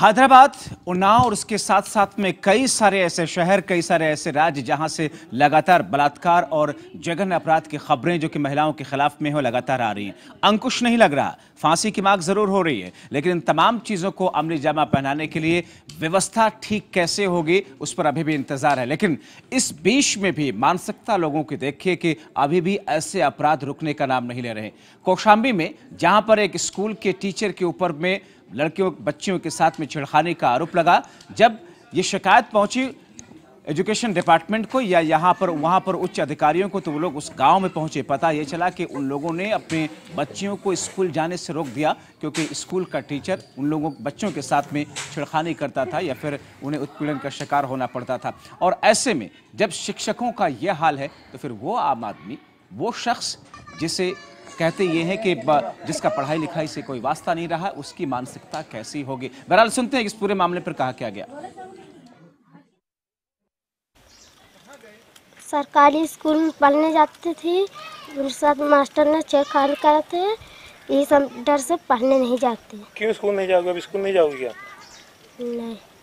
हैदराबाद उन्नाव और उसके साथ साथ में कई सारे ऐसे शहर कई सारे ऐसे राज्य जहां से लगातार बलात्कार और जघन अपराध की खबरें जो कि महिलाओं के खिलाफ में हो लगातार आ रही हैं अंकुश नहीं लग रहा फांसी की मांग जरूर हो रही है लेकिन इन तमाम चीज़ों को अमली जामा पहनाने के लिए व्यवस्था ठीक कैसे होगी उस पर अभी भी इंतजार है लेकिन इस बीच में भी मानसिकता लोगों की देखिए कि अभी भी ऐसे अपराध रुकने का नाम नहीं ले रहे कौशाम्बी में जहाँ पर एक स्कूल के टीचर के ऊपर में लड़कियों बच्चियों के साथ में छेड़खानी का आरोप लगा जब ये शिकायत पहुंची एजुकेशन डिपार्टमेंट को या यहाँ पर वहाँ पर उच्च अधिकारियों को तो वो लोग उस गांव में पहुँचे पता ये चला कि उन लोगों ने अपने बच्चियों को स्कूल जाने से रोक दिया क्योंकि स्कूल का टीचर उन लोगों बच्चों के साथ में छिड़खानी करता था या फिर उन्हें उत्पीड़न का शिकार होना पड़ता था और ऐसे में जब शिक्षकों का यह हाल है तो फिर वो आम आदमी वो शख्स जिसे कहते ये हैं कि जिसका पढ़ाई लिखाई से कोई वास्ता नहीं रहा उसकी मानसिकता कैसी होगी बहरहाल सुनते हैं इस पूरे मामले पर कहा क्या गया सरकारी स्कूल में पढ़ने जाते थे साथ मास्टर ने चेक खान करा थे इस डर से पढ़ने नहीं जाते क्यों स्कूल नहीं जाओगे अब स्कूल नहीं जाओगे क्या नहीं